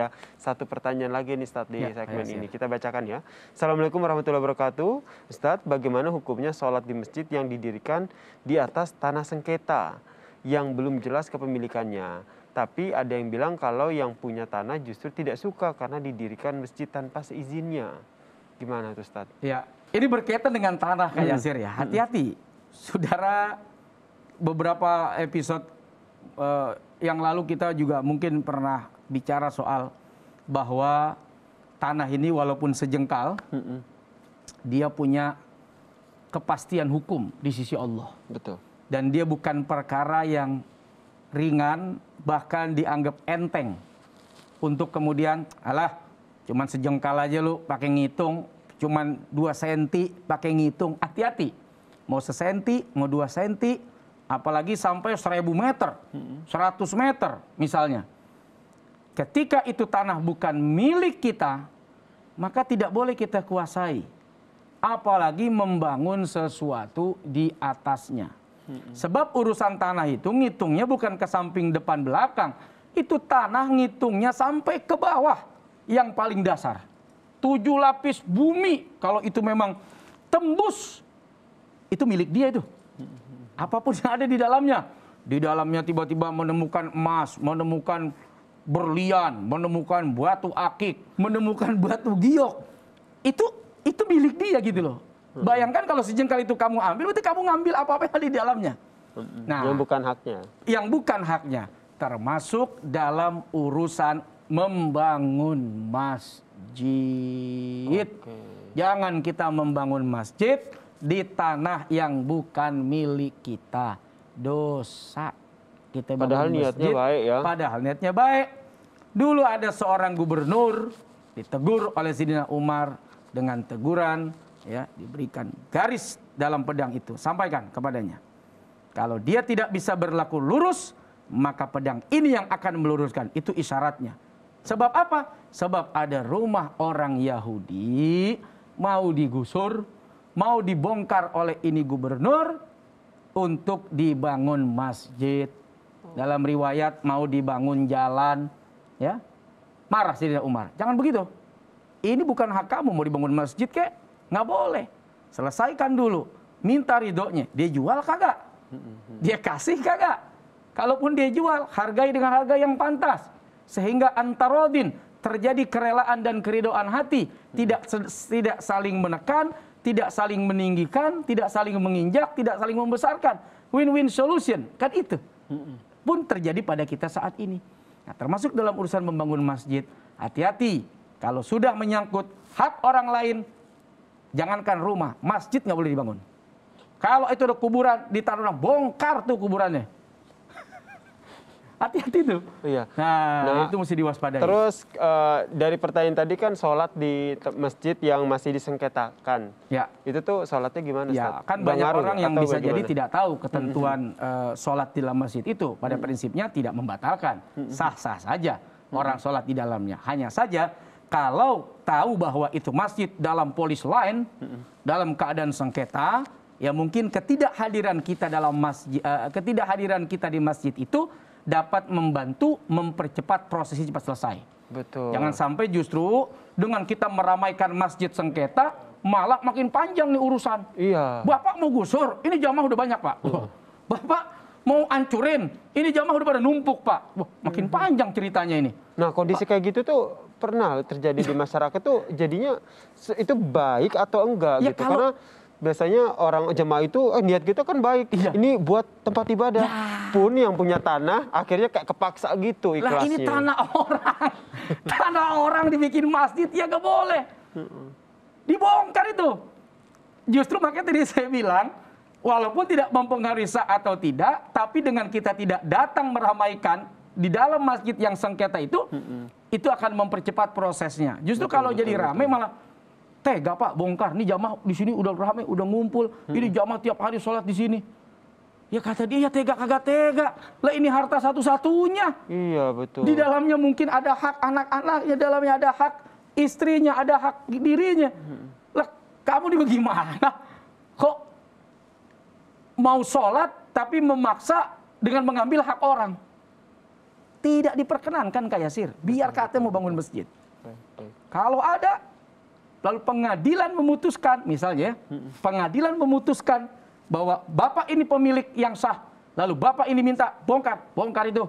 ada satu pertanyaan lagi nih Ustaz di ya, segmen ayo, ini. Kita bacakan ya. Assalamualaikum warahmatullahi wabarakatuh. Ustaz, bagaimana hukumnya sholat di masjid yang didirikan di atas tanah sengketa yang belum jelas kepemilikannya? Tapi ada yang bilang kalau yang punya tanah justru tidak suka karena didirikan masjid tanpa seizinnya. Gimana tuh Ustaz? Ya, ini berkaitan dengan tanah Kak hmm. Sir ya. Hati-hati. Hmm. Saudara beberapa episode uh, yang lalu kita juga mungkin pernah bicara soal bahwa tanah ini walaupun sejengkal, mm -mm. dia punya kepastian hukum di sisi Allah. Betul. Dan dia bukan perkara yang ringan, bahkan dianggap enteng untuk kemudian, alah, cuman sejengkal aja lu pakai ngitung, cuman dua senti pakai ngitung, hati-hati. Mau sesenti, mau dua senti, apalagi sampai seribu meter, seratus meter misalnya Ketika itu tanah bukan milik kita, maka tidak boleh kita kuasai. Apalagi membangun sesuatu di atasnya. Hmm. Sebab urusan tanah itu ngitungnya bukan ke samping depan belakang. Itu tanah ngitungnya sampai ke bawah yang paling dasar. Tujuh lapis bumi kalau itu memang tembus. Itu milik dia itu. Hmm. Apapun yang ada di dalamnya. Di dalamnya tiba-tiba menemukan emas, menemukan berlian, menemukan batu akik, menemukan batu giok. Itu itu milik dia gitu loh. Hmm. Bayangkan kalau sejengkal itu kamu ambil, berarti kamu ngambil apa-apa yang di dalamnya. Hmm, nah, yang bukan haknya. Yang bukan haknya, termasuk dalam urusan membangun masjid. Okay. Jangan kita membangun masjid di tanah yang bukan milik kita. Dosa kita padahal niatnya masjid, baik ya. Padahal niatnya baik. Dulu ada seorang gubernur ditegur oleh Sidina Umar dengan teguran ya diberikan garis dalam pedang itu sampaikan kepadanya. Kalau dia tidak bisa berlaku lurus, maka pedang ini yang akan meluruskan. Itu isyaratnya. Sebab apa? Sebab ada rumah orang Yahudi mau digusur, mau dibongkar oleh ini gubernur untuk dibangun masjid. Dalam riwayat mau dibangun jalan, ya marah sih Umar jangan begitu ini bukan hak kamu mau dibangun masjid kek nggak boleh selesaikan dulu minta ridhonya dia jual kagak dia kasih kagak kalaupun dia jual hargai dengan harga yang pantas sehingga antarodin terjadi kerelaan dan keridoan hati tidak tidak saling menekan tidak saling meninggikan tidak saling menginjak tidak saling membesarkan win-win solution kan itu pun terjadi pada kita saat ini Nah, termasuk dalam urusan membangun masjid, hati-hati. Kalau sudah menyangkut hak orang lain, jangankan rumah, masjid nggak boleh dibangun. Kalau itu ada kuburan, ditaruh bongkar tuh kuburannya. Hati-hati tuh. Iya. Nah, nah itu mesti diwaspadai. Terus uh, dari pertanyaan tadi kan sholat di masjid yang masih disengketakan. Ya. Itu tuh sholatnya gimana? Ya, Ustaz? kan banyak orang yang bisa bagaimana? jadi tidak tahu ketentuan mm -hmm. uh, sholat di dalam masjid itu. Pada mm -hmm. prinsipnya tidak membatalkan, sah-sah saja mm -hmm. orang sholat di dalamnya. Hanya saja kalau tahu bahwa itu masjid dalam polis lain, hmm. dalam keadaan sengketa, ya mungkin ketidakhadiran kita dalam masjid, uh, eh, ketidakhadiran kita di masjid itu dapat membantu mempercepat prosesi cepat selesai. Betul. Jangan sampai justru dengan kita meramaikan masjid sengketa malah makin panjang nih urusan. Iya. Bapak mau gusur, ini jamaah udah banyak pak. Oh. Bapak mau ancurin, ini jamaah udah pada numpuk pak. makin hmm. panjang ceritanya ini. Nah kondisi pak. kayak gitu tuh pernah terjadi di masyarakat tuh jadinya itu baik atau enggak ya, gitu kalau, karena biasanya orang jemaah itu eh niat kita kan baik. Iya. Ini buat tempat ibadah. Nah. Pun yang punya tanah akhirnya kayak kepaksa gitu ikhlasnya. Lah ini tanah orang. tanah orang dibikin masjid ya gak boleh. Dibongkar itu. Justru makanya tadi saya bilang walaupun tidak mempengaruhi sah atau tidak, tapi dengan kita tidak datang meramaikan di dalam masjid yang sengketa itu, itu akan mempercepat prosesnya. Justru betul, kalau betul, jadi ramai malah tega Pak bongkar. Ini jamaah di sini udah ramai, udah ngumpul. Hmm. Ini jamaah tiap hari sholat di sini. Ya kata dia ya tega kagak tega. Lah ini harta satu-satunya. Iya betul. Di dalamnya mungkin ada hak anak anaknya di dalamnya ada hak istrinya, ada hak dirinya. Hmm. Lah kamu ini bagaimana? Kok mau sholat tapi memaksa dengan mengambil hak orang? Tidak diperkenankan kayak sir Biar katanya mau bangun masjid. Kalau ada lalu pengadilan memutuskan misalnya pengadilan memutuskan bahwa bapak ini pemilik yang sah lalu bapak ini minta bongkar bongkar itu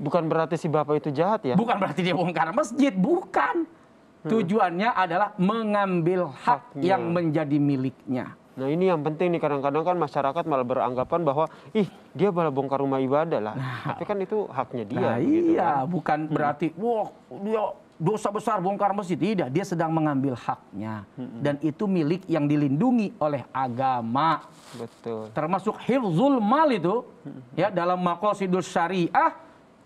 bukan berarti si bapak itu jahat ya bukan berarti dia bongkar masjid bukan hmm. tujuannya adalah mengambil hak Haknya. yang menjadi miliknya Nah ini yang penting nih kadang-kadang kan masyarakat malah beranggapan bahwa ih dia malah bongkar rumah ibadah lah. Nah, Tapi kan itu haknya dia. Nah, iya, kan. bukan hmm. berarti hmm. wah dia dosa besar bongkar masjid. Tidak, dia sedang mengambil haknya. Dan itu milik yang dilindungi oleh agama. Betul. Termasuk hifzul mal itu ya dalam maqasidus syariah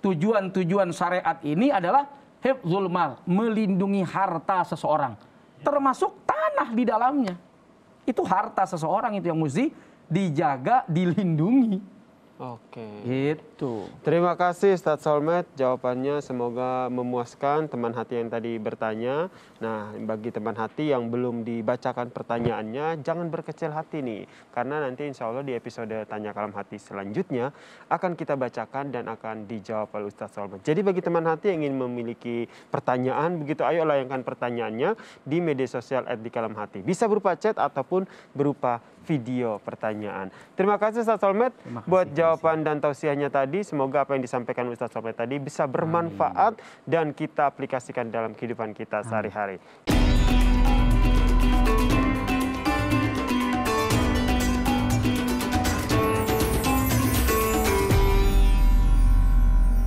tujuan-tujuan syariat ini adalah hifzul mal, melindungi harta seseorang. Ya. Termasuk tanah di dalamnya. Itu harta seseorang itu yang mesti dijaga, dilindungi. Oke. Gitu. Terima kasih Ustaz Solmed. Jawabannya semoga memuaskan teman hati yang tadi bertanya. Nah, bagi teman hati yang belum dibacakan pertanyaannya, jangan berkecil hati nih. Karena nanti insya Allah di episode Tanya Kalam Hati selanjutnya akan kita bacakan dan akan dijawab oleh Ustaz Solmed. Jadi bagi teman hati yang ingin memiliki pertanyaan, begitu ayo layangkan pertanyaannya di media sosial at di Kalam Hati. Bisa berupa chat ataupun berupa video pertanyaan. Terima kasih Ustaz Solmed buat jawab jawaban dan tausiahnya tadi. Semoga apa yang disampaikan Ustaz Somad tadi bisa bermanfaat Amin. dan kita aplikasikan dalam kehidupan kita sehari-hari.